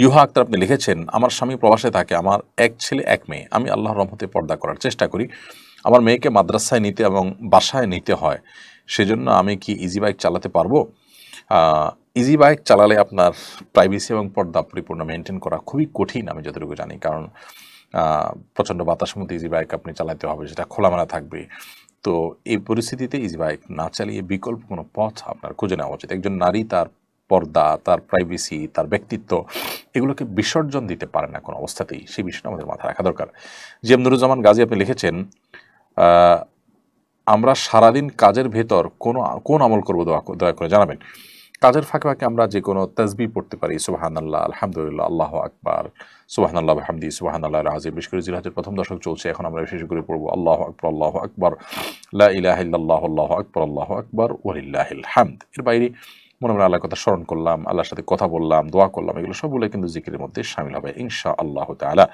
ইউহা আক্তার আপনি লিখেছেন আমার স্বামী প্রবাসে থাকে আমার এক ছেলে এক মেয়ে আমি আল্লাহর রহমতে পর্দা করার চেষ্টা করি আমার মেয়েকে মাদ্রাসায় নিতে এবং বাসায় নিতে হয় সেজন্য আমি কি ইজি বাইক চালাতে পারবো ইজি বাইক চালালে আপনার প্রাইভেসি এবং পর্দা পরিপূর্ণ মেনটেন করা খুবই কঠিন আমি যতটুকু জানি কারণ প্রচণ্ড বাতাসের মধ্যে ইজি বাইক আপনি চালাতে হবে যেটা খোলামেলা থাকবে তো এই পরিস্থিতিতে ইজি বাইক না চালিয়ে বিকল্প কোনো পথ আপনার খুঁজে নেওয়া উচিত একজন নারী তার পর্দা তার প্রাইভেসি তার ব্যক্তিত্ব এগুলোকে বিসর্জন দিতে পারে না কোনো অবস্থাতেই সেই বিষয়টা আমাদের মাথায় রাখা দরকার জি নুরুজ্জামান গাজী আপনি লিখেছেন আমরা সারাদিন কাজের ভেতর কোন কোন আমল করবো দয়া করে জানাবেন কাজের ফাঁকে ফাঁকে আমরা যে কোনো তসবি পড়তে পারি আল্লাহ আলহামদুলিল্লাহ আল্লাহ আকবার সুবাহানাল্লাহ হামদি সুবাহানাল্লাহ আজিম বিশ করে জিলহাজের প্রথম দশক চলছে এখন আমরা বিশেষ করে পড়বো আল্লাহ আকবর আল্লাহ আকবর লাহ আল্লাহ আল্লাহ আকবর আল্লাহ আকবর ওয়ালিল্লাহিল হামদ এর বাইরে মনে মনে আল্লাহর কথা স্মরণ করলাম আল্লাহর সাথে কথা বললাম দোয়া করলাম এগুলো সবগুলো কিন্তু জিকিরের মধ্যে সামিল হবে ইনশা আল্লাহ তালা